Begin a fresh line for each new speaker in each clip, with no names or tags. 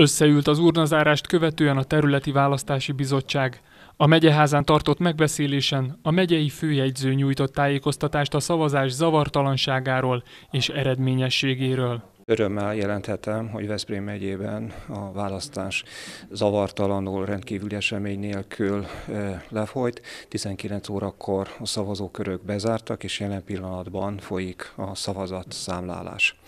Összeült az urnazárást követően a Területi Választási Bizottság. A megyeházán tartott megbeszélésen a megyei főjegyző nyújtott tájékoztatást a szavazás zavartalanságáról és eredményességéről.
Örömmel jelenthetem, hogy Veszprém megyében a választás zavartalanul, rendkívüli esemény nélkül lefolyt. 19 órakor a szavazókörök bezártak, és jelen pillanatban folyik a szavazat számlálás.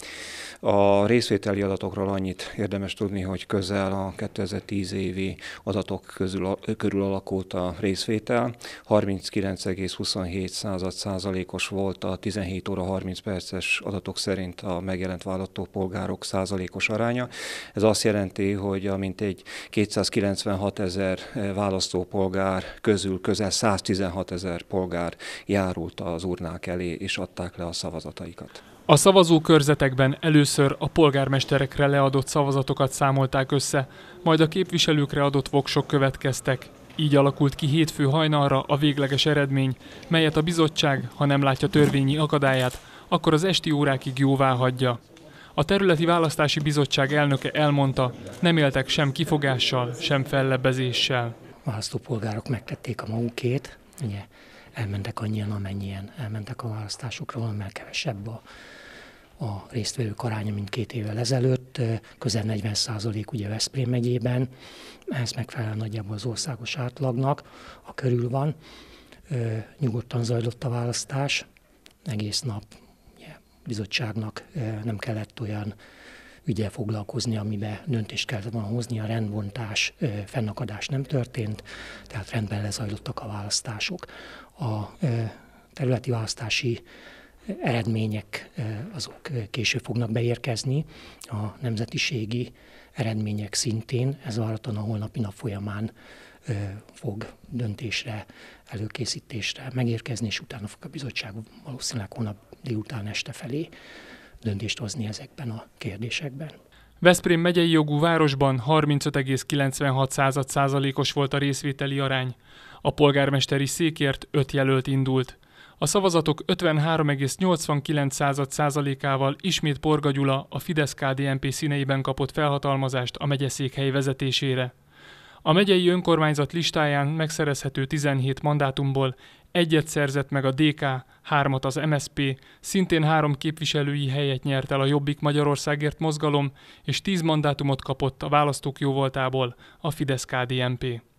A részvételi adatokról annyit érdemes tudni, hogy közel a 2010 évi adatok közül, körül alakult a részvétel. 39,27 százalékos volt a 17 óra 30 perces adatok szerint a megjelent választó polgárok százalékos aránya. Ez azt jelenti, hogy a mintegy 296 ezer eh, választópolgár közül közel 116 ezer polgár járult az urnák elé, és adták le a szavazataikat.
A szavazókörzetekben először a polgármesterekre leadott szavazatokat számolták össze, majd a képviselőkre adott voksok következtek. Így alakult ki hétfő hajnalra a végleges eredmény, melyet a bizottság, ha nem látja törvényi akadályát, akkor az esti órákig jóvá hagyja. A területi választási bizottság elnöke elmondta, nem éltek sem kifogással, sem fellebbezéssel. A választópolgárok megtették
a magukét, ugye elmentek annyian, amennyien elmentek a választásokra, valamely kevesebb a, a résztvevők aránya, mint két évvel ezelőtt, közel 40 százalék ugye Veszprém megyében, ez megfelel nagyjából az országos átlagnak, a körül van. Nyugodtan zajlott a választás, egész nap ugye, bizottságnak nem kellett olyan ügyel foglalkozni, amiben döntést kell. volna hozni, a rendbontás, fennakadás nem történt, tehát rendben lezajlottak a választások. A területi választási eredmények azok később fognak beérkezni, a nemzetiségi eredmények szintén, ez várhatóan a holnapi nap folyamán fog döntésre, előkészítésre megérkezni, és utána fog a bizottság valószínűleg hónap délután este felé döntést hozni ezekben a kérdésekben.
Veszprém megyei jogú városban 35,96 százalékos volt a részvételi arány. A polgármesteri székért öt jelölt indult. A szavazatok 53,89 százalékával ismét Porga Gyula a Fidesz-KDNP színeiben kapott felhatalmazást a megyeszékhely vezetésére. A megyei önkormányzat listáján megszerezhető 17 mandátumból egyet szerzett meg a DK, hármat az MSP, szintén három képviselői helyet nyert el a Jobbik Magyarországért mozgalom, és 10 mandátumot kapott a választók jóvoltából a Fidesz-KDNP.